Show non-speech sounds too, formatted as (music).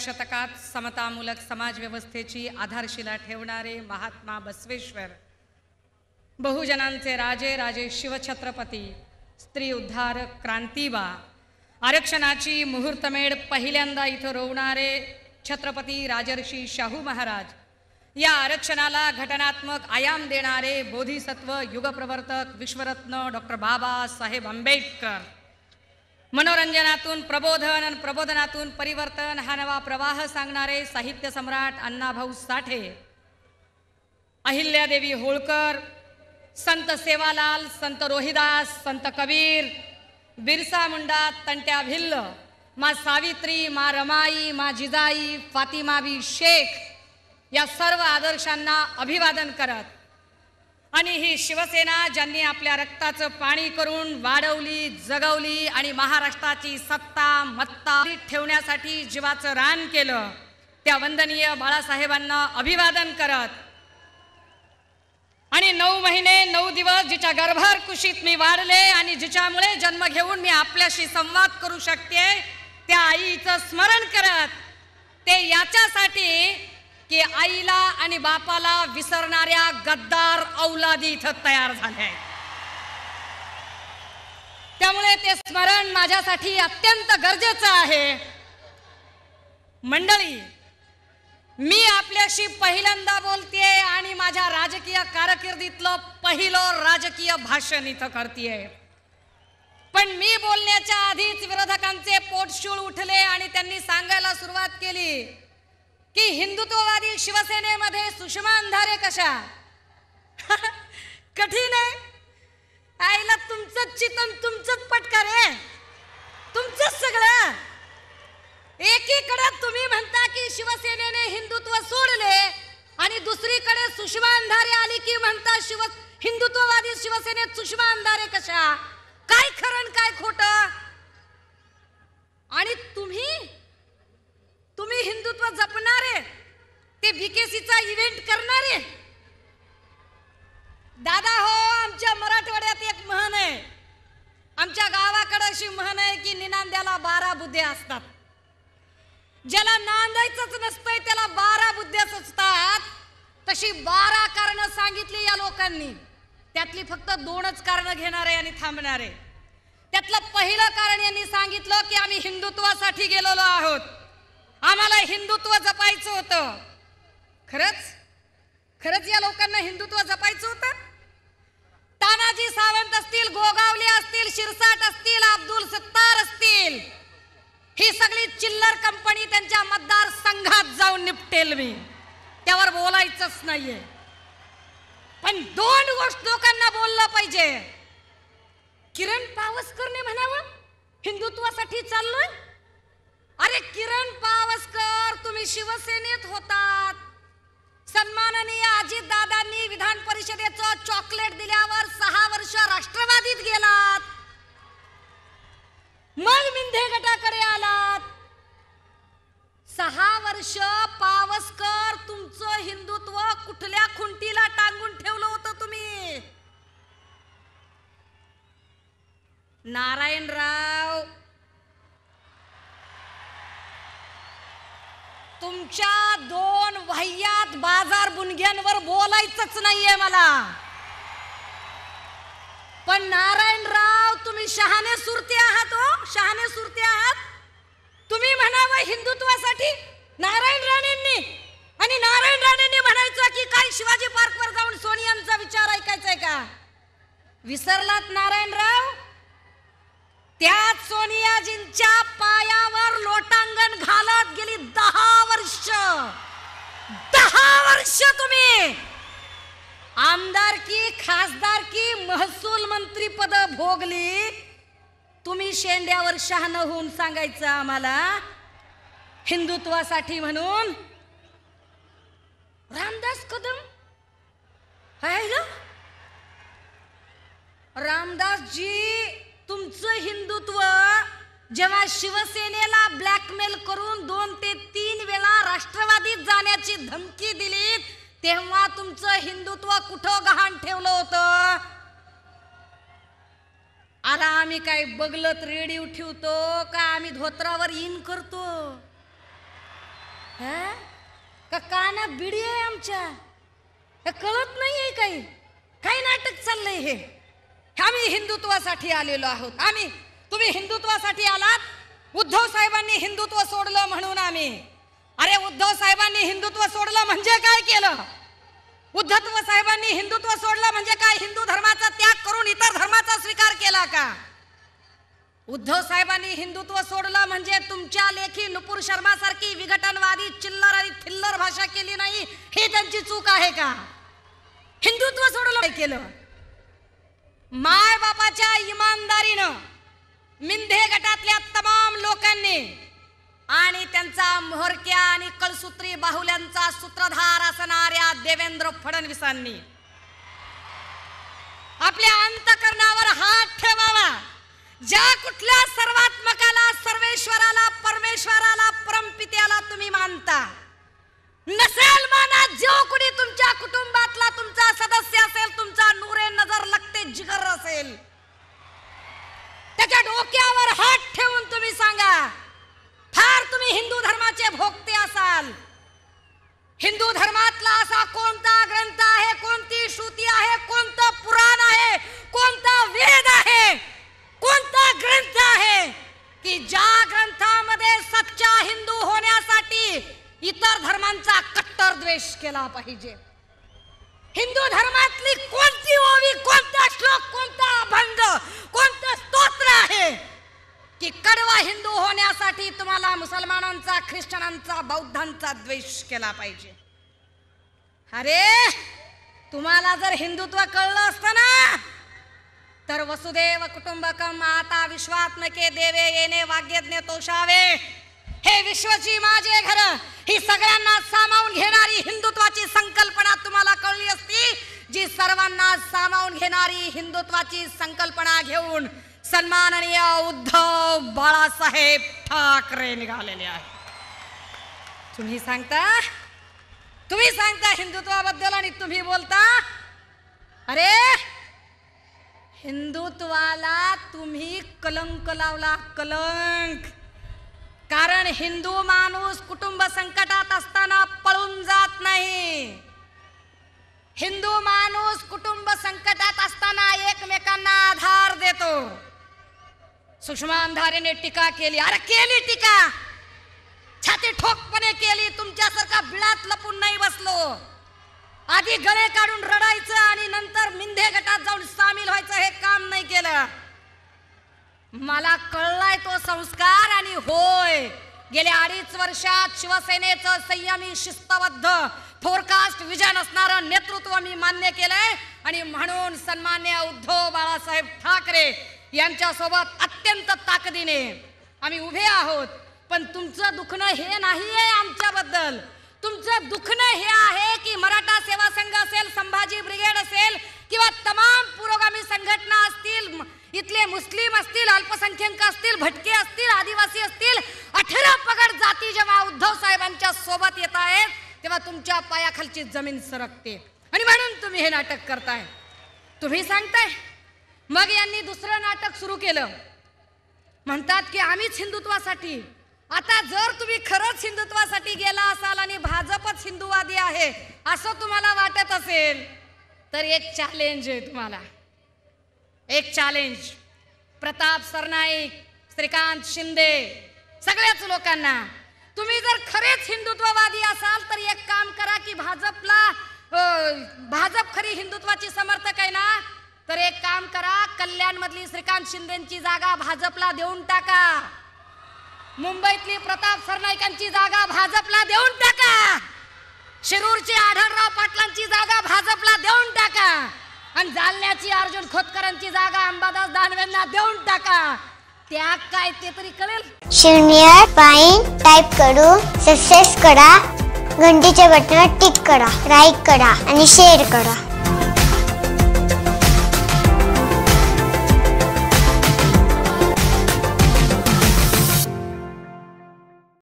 शतकात समतामूलक समाजव्यवस्थेची आधारशिला ठेवणारे महात्मा बसवेश्वर बहुजनांचे राजे राजे शिवछत्रपती स्त्री उद्धार क्रांतीबा आरक्षणाची मुहूर्तमेढ पहिल्यांदा इथं रोवणारे छत्रपती राजर्षी शाहू महाराज या आरक्षणाला घटनात्मक आयाम देणारे बोधिसत्व युगप्रवर्तक विश्वरत्न डॉक्टर बाबासाहेब आंबेडकर मनोरंजनातून प्रबोधन आणि प्रबोधनातून परिवर्तन हा नवा प्रवाह सांगणारे साहित्य सम्राट अण्णाभाऊ साठे अहिल्यादेवी होळकर संत सेवालाल संत रोहिदास संत कबीर बिरसा मुंडा तंट्या भिल्ल मा सावित्री मा रमाई मा जिजाई फातिमाबी शेख या सर्व आदर्शांना अभिवादन करत आणि ही शिवसेना ज्यांनी आपल्या रक्ताचं पाणी करून वाढवली जगवली आणि महाराष्ट्राची सत्ता मत्ता ठेवण्यासाठी जीवाचं रान केलं त्या वंदनीय बाळासाहेबांना अभिवादन करत आणि नऊ महिने नऊ दिवस जिच्या गर्भार कुशीत मी वाढले आणि जिच्यामुळे जन्म घेऊन मी आपल्याशी संवाद करू शकते त्या आईचं स्मरण करत ते याच्यासाठी की आईला आणि बापाला विसरणाऱ्या गद्दार औलादी इथं तयार झाल्या त्यामुळे ते स्मरण माझ्यासाठी अत्यंत गरजेचं आहे मंडळी मी आपल्याशी पहिल्यांदा बोलते आणि माझ्या राजकीय कारकिर्दीतलं पहिलं राजकीय भाषण इथं करतेय पण मी बोलण्याच्या आधीच विरोधकांचे पोटशूळ उठले आणि त्यांनी सांगायला सुरुवात केली की हिंदुत्ववादी शिवसेनेमध्ये सुषमा अंधारे कशा (laughs) कठीण आहे आईला तुमचं चितन तुमचंच पटकार आहे तुमचंच सगळं एकीकडे तुम्ही म्हणता की शिवसेनेने हिंदुत्व सोडले आणि दुसरीकडे सुषमा अंधारे आली की म्हणता शिव हिंदुत्ववादी शिवसेनेत सुषमा अंधारे कशा काय खरण काय खोटं त्याला बारा बुद्ध्या असतात ज्याला नांदायचंच नसतंय त्याला बारा बुद्ध्या सुचतात तशी बारा कारण सांगितली या लोकांनी त्यातली फक्त दोनच कारणं घेणारे आणि थांबणारे त्यातलं पहिलं कारण यांनी सांगितलं की आम्ही हिंदुत्वासाठी गेलेलो आहोत आम्हाला हिंदुत्व जपायचं होतं खरंच खरंच या लोकांना हिंदुत्व जपायचं होतं तानाजी सावंत असतील गोगावली असतील शिरसाट असतील टाकेल मी त्यावर बोलायचंच नाहीये पण दोन गोष्ट लोकांना बोलला पाहिजे किरण पावसकरने म्हणावं हिंदुत्वासाठी चाललोय अरे किरण पावसकर तुम्ही शिवसेनेत होतात सन्माननीय अजित दादांनी विधान परिषदेचं चॉकलेट दिल्यावर सहा वर्ष राष्ट्रवादीत गेलात मग मिंधे गटाकडे आलात सहा वर्ष पावसकर तुमचं हिंदुत्व कुठल्या खुंटीला टांगून ठेवलं होत तुम्ही राव तुमच्या दोन वाह्यात बाजार बुनग्यांवर बोलायचंच नाहीये मला पण राव तुम्ही शहाणे सुरते आहात हो शहाणे सुरते आहात तुम्ही म्हणावं हिंदुत्वासाठी नारायण राणेंनी आणि नारायण राणेंनी म्हणायचं की काय शिवाजी पार्कवर जाऊन सोनियांचा विचार ऐकायचा आहे का विसरलात नारायणराव त्या सोनियाजींच्या पायावर लोटांगण घालत गेली दहा वर्ष दहा वर्ष तुम्ही आमदार की खासदार की महसूल मंत्री पद भोगली तुम्ही शेंड्यावर शहाणं होऊन सांगायचं आम्हाला हिंदुत्वासाठी म्हणून रामदास कदम रामदास जी, तुमचं हिंदुत्व जेव्हा शिवसेनेला ब्लॅकमेल करून दोन ते तीन वेळा राष्ट्रवादीत जाण्याची धमकी दिली तेव्हा तुमचं हिंदुत्व कुठं गहाण ठेवलं होतं आला आम्ही काय बगलत रेडिओ ठेवतो का आम्ही धोत्रावर इन करतो का काना बिडी आहे आमच्या कळत नाही आहे काही काही नाटक चाललंय हे आम्ही हिंदुत्वासाठी आलेलो आहोत आम्ही तुम्ही हिंदुत्वासाठी आलात उद्धव साहेबांनी हिंदुत्व सोडलं म्हणून आम्ही अरे उद्धव साहेबांनी हिंदुत्व सोडलं म्हणजे काय केलं उद्धत्व साहेबांनी हिंदुत्व सोडलं म्हणजे काय हिंदू धर्माचा त्याग करून इतर धर्माचा स्वीकार केला का उद्धव साहेबांनी हिंदुत्व सोडलं म्हणजे तुमच्या लेखी नुपूर शर्मा सारखी विघटनवादी चिल्लर आणि थिल्लर भाषा केली नाही ही त्यांची चूक आहे का हिंदुत्व सोडलं केलं माय बापाच्या इमानदारीनं मिंधे गटातल्या तमाम लोकांनी मांडण्याचा मोहरक्या आणि कलसूत्री बाहुल्यांचा सूत्रधार असणाऱ्या देवेंद्र फडणवीसांनी आपल्या अंतकरणावर हात ठेवावा ज्या कुठल्या सर्वात्मकाला सर्वेश्वराला परमेश्वराला परमपित्याला तुम्ही मानता नसेल माना जो कुणी तुमच्या कुटुंबातला तुमचा सदस्य असेल तुमचा नुरे नजर लगते जिगर असेल त्याच्या डोक्यावर हात ठेवून तुम्ही सांगा तुम्ही हिंदू धर्माचे भोगते असाल हिंदू धर्मातला असा कोणता ग्रंथ आहे कोणती श्रुती आहे कोणतं पुराण आहे कोणता वेद आहे कोणता ग्रंथ आहे की ज्या ग्रंथामध्ये सच्चा हिंदू होण्यासाठी इतर धर्मांचा कट्टर द्वेष केला पाहिजे हिंदूंचा ख्रिश्चनांचा बौद्धांचा द्वेष केला पाहिजे अरे तुम्हाला जर हिंदुत्व कळलं असतं ना तर वसुदेव कुटुंबकम माता विश्वात्मके देवे येणे वाग्यज्ञ तोषावे हे विश्वची माझे घर ही सगळ्यांना सामावून घेणारी हिंदुत्वाची संकल्पना तुम्हाला कळली असती जी सर्वांना सामावून घेणारी हिंदुत्वाची संकल्पना घेऊन सन्माननीय उद्धव बाळासाहेब ठाकरे निघालेले आहे तुम्ही सांगता तुम्ही सांगता हिंदुत्वाबद्दल आणि तुम्ही बोलता अरे हिंदुत्वाला तुम्ही कलंक लावला कलंक कारण हिंदू माणूस कुटुंब संकटात असताना पळून जात नाही हिंदू माणूस कुटुंब संकटात असताना एकमेकांना आधार देतो सुषमा अंधारेने टीका केली अरे केली टीका छाती ठोकपणे केली तुमच्यासारखा बिळात लपून नाही बसलो आधी गळे काढून रडायचं आणि नंतर मिंधे गटात जाऊन सामील व्हायचं हे काम नाही केलं मला कळलाय तो संस्कार आणि होय गेल्या अडीच वर्षात शिवसेनेचं संयमी शिस्तबद्ध फोरकास्ट विजन असणारं नेतृत्व मी मान्य केलंय आणि म्हणून सन्मान्य उद्धव बाळासाहेब ठाकरे यांच्यासोबत अत्यंत ताकदीने आम्ही उभे आहोत पण तुमचं दुखणं हे नाही आहे आमच्याबद्दल तुमचं दुखणं हे आहे की मराठा सेवा संघ असेल संभाजी ब्रिगेड असेल किंवा तमाम पुरोगामी संघटना असतील इथले मुस्लिम असतील अल्पसंख्यक असतील भटके असतील आदिवासी असतील अठरा पगड जाती जेव्हा उद्धव साहेबांच्या सोबत येत आहेत तेव्हा तुमच्या पायाखालची जमीन सरकते आणि म्हणून तुम्ही हे नाटक करताय तुम्ही सांगताय मग यांनी दुसरं नाटक सुरू केलं म्हणतात की आम्हीच हिंदुत्वासाठी आता जर तुम्ही खरंच हिंदुत्वासाठी गेला असाल आणि भाजपच हिंदुवादी आहे असं तुम्हाला वाटत असेल तर एक चॅलेंज आहे तुम्हाला एक चॅलेंज प्रताप सरनाईक श्रीकांत शिंदे सगळ्याच लोकांना तुम्ही जर खरेच हिंदुत्ववादी असाल तर एक काम करा की भाजपला भाजप खरी हिंदुत्वाची समर्थक आहे ना काम करा कल्याणमधली श्रीकांत शिंदेची जागा भाजपला देऊन टाका मुंबईतली प्रताप सरनाईकांची जागा भाजपला देऊन टाका शिरूरची आढळराव पाटलांची जागा भाजपला देऊन टाका आणि जालन्याची अर्जुन खोतकरांची जागा अंबादास दानवेंना देऊन टाका त्याग काय ते तरी कळेल शिवनियर पाईन टाईप करू सक्सेस करा घंटीच्या बटनावर टिक करा लाईक करा आणि शेअर करा